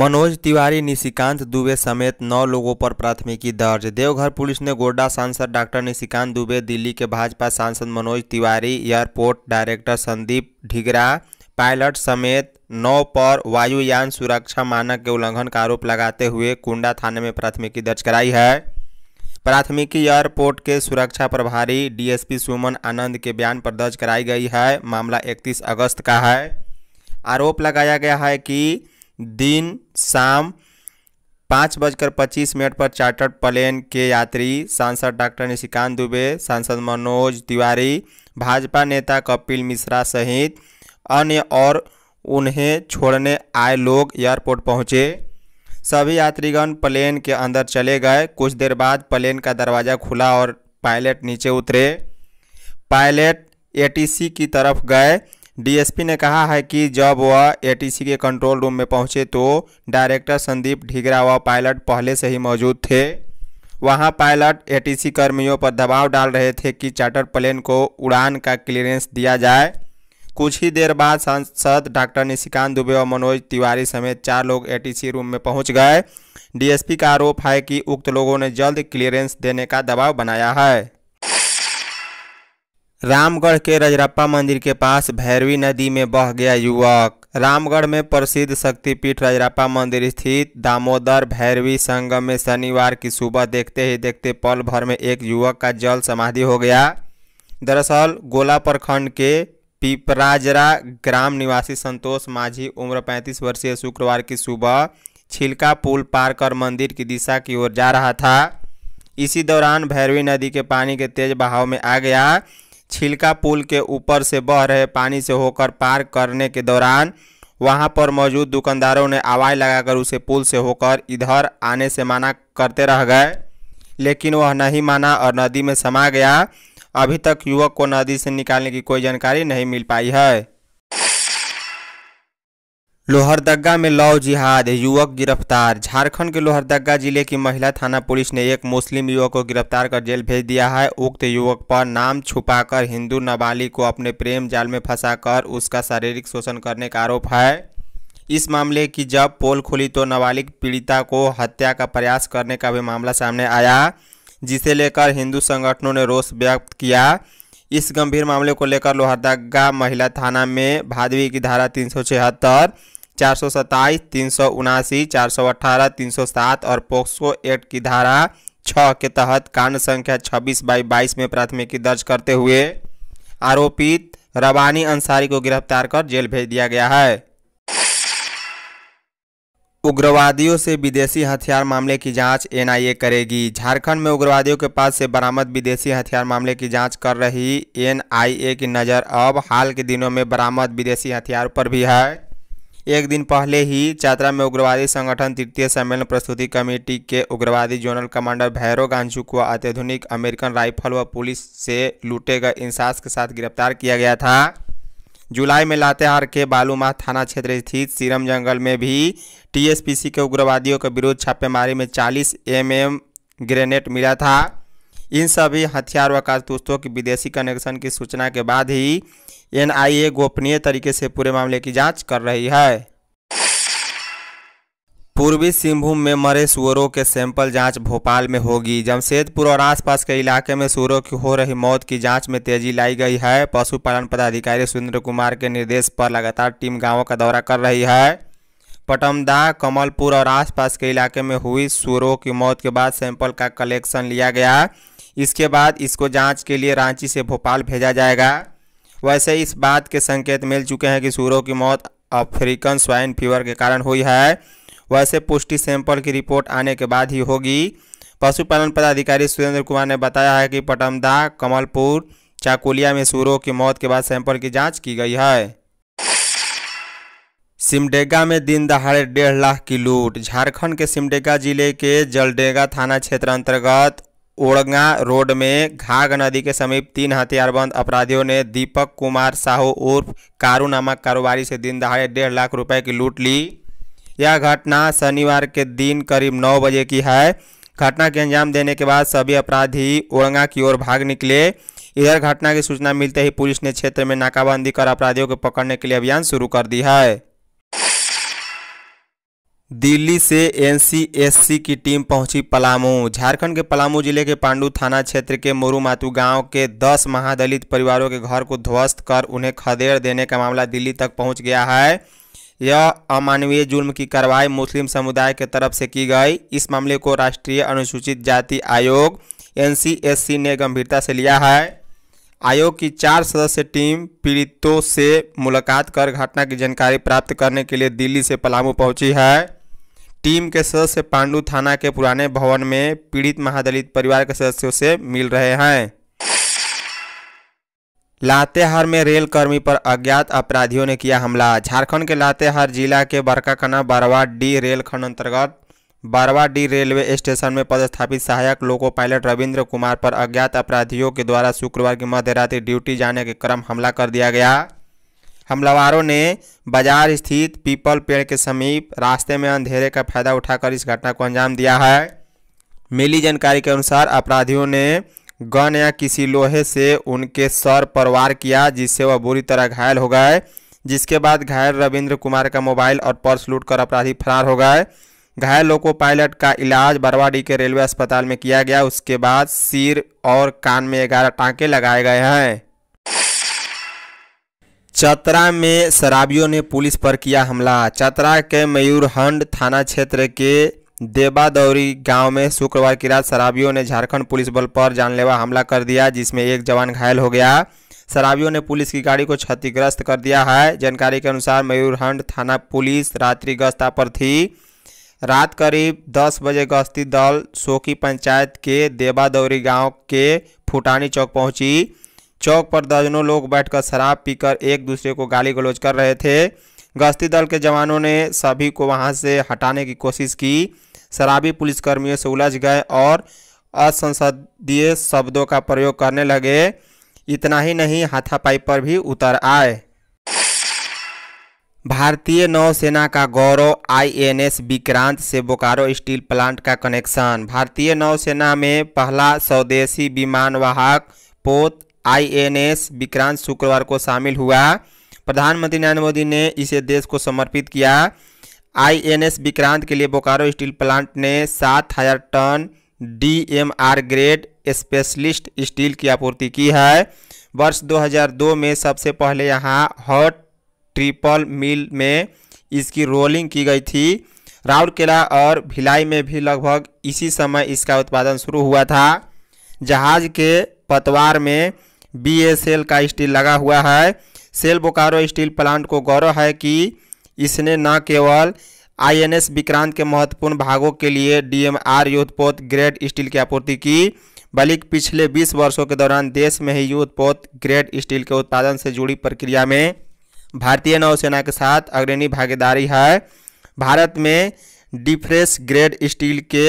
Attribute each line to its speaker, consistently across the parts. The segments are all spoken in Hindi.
Speaker 1: मनोज तिवारी निशिकांत दुबे समेत नौ लोगों पर प्राथमिकी दर्ज देवघर पुलिस ने गोड्डा सांसद डॉक्टर निशिकांत दुबे दिल्ली के भाजपा सांसद Manoj Tiwari airport director Sandeep Dhingra pilot समेत नौ पर वायुयान सुरक्षा मानक के उल्लंघन का आरोप लगाते हुए कुंडा थाने में प्राथमिकी दर्ज कराई है प्राथमिकी एयरपोर्ट के सुरक्षा प्रभारी डीएसपी सुमन आनंद के बयान पर दर्ज कराई गई है मामला 31 अगस्त का है आरोप लगाया गया है कि दिन शाम पाँच बजकर पच्चीस मिनट पर चार्टर्ड प्लेन के यात्री सांसद डॉक्टर निशिकांत दुबे सांसद मनोज तिवारी भाजपा नेता कपिल मिश्रा सहित अन्य और उन्हें छोड़ने आए लोग एयरपोर्ट पहुंचे सभी यात्रीगण प्लेन के अंदर चले गए कुछ देर बाद प्लेन का दरवाज़ा खुला और पायलट नीचे उतरे पायलट एटीसी की तरफ गए डीएसपी ने कहा है कि जब वह एटीसी के कंट्रोल रूम में पहुंचे तो डायरेक्टर संदीप ढीगरा व पायलट पहले से ही मौजूद थे वहां पायलट एटीसी कर्मियों पर दबाव डाल रहे थे कि चार्टर प्लेन को उड़ान का क्लियरेंस दिया जाए कुछ ही देर बाद सांसद डॉक्टर निशिकांत दुबे और मनोज तिवारी समेत चार लोग एटीसी रूम में पहुंच गए डीएसपी का आरोप है कि उक्त लोगों ने जल्द क्लियरेंस देने का दबाव बनाया है रामगढ़ के रजरप्पा मंदिर के पास भैरवी नदी में बह गया युवक रामगढ़ में प्रसिद्ध शक्तिपीठ रजरप्पा मंदिर स्थित दामोदर भैरवी संगम में शनिवार की सुबह देखते ही देखते पल भर में एक युवक का जल समाधि हो गया दरअसल गोला प्रखंड के पिपराजरा ग्राम निवासी संतोष माझी उम्र 35 वर्षीय शुक्रवार की सुबह छिलका पुल पार कर मंदिर की दिशा की ओर जा रहा था इसी दौरान भैरवी नदी के पानी के तेज बहाव में आ गया छिलका पुल के ऊपर से बह रहे पानी से होकर पार करने के दौरान वहां पर मौजूद दुकानदारों ने आवाज़ लगाकर उसे पुल से होकर इधर आने से मना करते रह गए लेकिन वह नहीं माना और नदी में समा गया अभी तक युवक को नदी से निकालने की कोई जानकारी नहीं मिल पाई है लोहरदगा में लव जिहाद युवक गिरफ्तार झारखंड के लोहरदगा जिले की महिला थाना पुलिस ने एक मुस्लिम युवक को गिरफ्तार कर जेल भेज दिया है उक्त युवक पर नाम छुपाकर हिंदू नाबालिग को अपने प्रेम जाल में फंसाकर उसका शारीरिक शोषण करने का आरोप है इस मामले की जब पोल खुली तो नाबालिग पीड़िता को हत्या का प्रयास करने का भी मामला सामने आया जिसे लेकर हिंदू संगठनों ने रोष व्यक्त किया इस गंभीर मामले को लेकर लोहरदगा महिला थाना में भादवी की धारा तीन चार सौ सत्ताईस तीन सौ उनासी चार सौ अट्ठारह तीन सौ सात और पोक्सो एक्ट की धारा छः के तहत कांड संख्या छब्बीस बाई बाईस में प्राथमिकी दर्ज करते हुए आरोपित रवानी अंसारी को गिरफ्तार कर जेल भेज दिया गया है उग्रवादियों से विदेशी हथियार मामले की जांच एनआईए करेगी झारखंड में उग्रवादियों के पास से बरामद विदेशी हथियार मामले की जांच कर रही एनआईए की नज़र अब हाल के दिनों में बरामद विदेशी हथियार पर भी है एक दिन पहले ही चात्रा में उग्रवादी संगठन तृतीय सम्मेलन प्रस्तुति कमेटी के उग्रवादी जोनल कमांडर भैरव गांजू को अत्याधुनिक अमेरिकन राइफल व पुलिस से लूटे गए इंसास के साथ गिरफ्तार किया गया था जुलाई में लातेहार के बालूमाह थाना क्षेत्र स्थित सीरम जंगल में भी टीएसपीसी के उग्रवादियों के विरुद्ध छापेमारी में 40 एमएम ग्रेनेड मिला था इन सभी हथियार व कारतूसों की विदेशी कनेक्शन की सूचना के बाद ही एनआईए गोपनीय तरीके से पूरे मामले की जांच कर रही है पूर्वी सिंहभूम में मरे सुअरों के सैंपल जांच भोपाल में होगी जमशेदपुर और आसपास के इलाके में सुअरों की हो रही मौत की जांच में तेजी लाई गई है पशुपालन पदाधिकारी सुरेंद्र कुमार के निर्देश पर लगातार टीम गांवों का दौरा कर रही है पटमदा कमलपुर और आसपास के इलाके में हुई सुअरों की मौत के बाद सैंपल का कलेक्शन लिया गया इसके बाद इसको जाँच के लिए रांची से भोपाल भेजा जाएगा वैसे इस बात के संकेत मिल चुके हैं कि सूरों की मौत अफ्रीकन स्वाइन फीवर के कारण हुई है वैसे पुष्टि सैंपल की रिपोर्ट आने के बाद ही होगी पशुपालन पदाधिकारी सुरेंद्र कुमार ने बताया है कि पटमदा कमलपुर चाकुलिया में सूरों की मौत के बाद सैंपल की जांच की गई है सिमडेगा में दिन दहाड़े डेढ़ लाख की लूट झारखंड के सिमडेगा जिले के जलडेगा थाना क्षेत्र अंतर्गत ओड़गा रोड में घाघ नदी के समीप तीन हथियारबंद अपराधियों ने दीपक कुमार साहू उर्फ कारू नामक कारोबारी से दिन दहाड़े डेढ़ लाख रुपए की लूट ली यह घटना शनिवार के दिन करीब नौ बजे की है घटना के अंजाम देने के बाद सभी अपराधी ओड़गा की ओर भाग निकले इधर घटना की सूचना मिलते ही पुलिस ने क्षेत्र में नाकाबंदी कर अपराधियों को पकड़ने के लिए अभियान शुरू कर दी है दिल्ली से एनसीएससी की टीम पहुंची पलामू झारखंड के पलामू जिले के पांडू थाना क्षेत्र के मोरू गांव के 10 महादलित परिवारों के घर को ध्वस्त कर उन्हें खदेड़ देने का मामला दिल्ली तक पहुंच गया है यह अमानवीय जुल्म की कार्रवाई मुस्लिम समुदाय के तरफ से की गई इस मामले को राष्ट्रीय अनुसूचित जाति आयोग एन ने गंभीरता से लिया है आयोग की चार सदस्य टीम पीड़ितों से मुलाकात कर घटना की जानकारी प्राप्त करने के लिए दिल्ली से पलामू पहुंची है टीम के सदस्य पांडु थाना के पुराने भवन में पीड़ित महादलित परिवार के सदस्यों से मिल रहे हैं लातेहार में रेल कर्मी पर अज्ञात अपराधियों ने किया हमला झारखंड के लातेहार जिला के बरकाकना बारवा डी रेलखंड अंतर्गत बारवा डी रेलवे स्टेशन में पदस्थापित सहायक लोको पायलट रविंद्र कुमार पर अज्ञात अपराधियों के द्वारा शुक्रवार की मध्य रात्रि ड्यूटी जाने के क्रम हमला कर दिया गया हमलावरों ने बाजार स्थित पीपल पेड़ के समीप रास्ते में अंधेरे का फायदा उठाकर इस घटना को अंजाम दिया है मिली जानकारी के अनुसार अपराधियों ने गन या किसी लोहे से उनके सर पर वार किया जिससे वह बुरी तरह घायल हो गए जिसके बाद घायल रविंद्र कुमार का मोबाइल और पर्स लूट कर अपराधी फरार हो गए घायल लोको पायलट का इलाज बरवाडी के रेलवे अस्पताल में किया गया उसके बाद सिर और कान में ग्यारह टांके लगाए गए हैं चतरा में शराबियों ने पुलिस पर किया हमला चतरा के मयूरहंड थाना क्षेत्र के देबादौरी गांव में शुक्रवार की रात शराबियों ने झारखंड पुलिस बल पर जानलेवा हमला कर दिया जिसमें एक जवान घायल हो गया शराबियों ने पुलिस की गाड़ी को क्षतिग्रस्त कर दिया है जानकारी के अनुसार मयूरहंड थाना पुलिस रात्रि गश्ता पर थी रात करीब 10 बजे गश्ती दल सोकी पंचायत के देबादौरी गांव के फुटानी चौक पहुंची चौक पर दर्जनों लोग बैठकर शराब पीकर एक दूसरे को गाली गलौज कर रहे थे गश्ती दल के जवानों ने सभी को वहां से हटाने की कोशिश की शराबी पुलिसकर्मियों से उलझ गए और असंसदीय शब्दों का प्रयोग करने लगे इतना ही नहीं हाथापाई पर भी उतर आए भारतीय नौसेना का गौरव आईएनएस विक्रांत से बोकारो स्टील प्लांट का कनेक्शन भारतीय नौसेना में पहला स्वदेशी विमानवाहक पोत आईएनएस विक्रांत शुक्रवार को शामिल हुआ प्रधानमंत्री नरेंद्र मोदी ने इसे देश को समर्पित किया आईएनएस विक्रांत के लिए बोकारो स्टील प्लांट ने सात हजार ton DMR grade specialist steel की आपूर्ति की है वर्ष 2002 में सबसे पहले यहाँ हॉट ट्रिपल मिल में इसकी रोलिंग की गई थी राउरकेला और भिलाई में भी लगभग इसी समय इसका उत्पादन शुरू हुआ था जहाज के पतवार में बी एस एल का स्टील लगा हुआ है सेल बोकारो स्टील प्लांट को गौरव है कि इसने न केवल आईएनएस विक्रांत के महत्वपूर्ण भागों के लिए डीएमआर युद्धपोत ग्रेड स्टील की आपूर्ति की बल्कि पिछले 20 वर्षों के दौरान देश में ही युद्धपोत ग्रेड स्टील के उत्पादन से जुड़ी प्रक्रिया में भारतीय नौसेना के साथ अग्रणी भागीदारी है भारत में डिफ्रेस ग्रेड स्टील के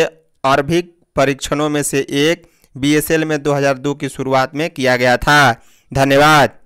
Speaker 1: अर्भिक परीक्षणों में से एक बीएसएल में 2002 की शुरुआत में किया गया था धन्यवाद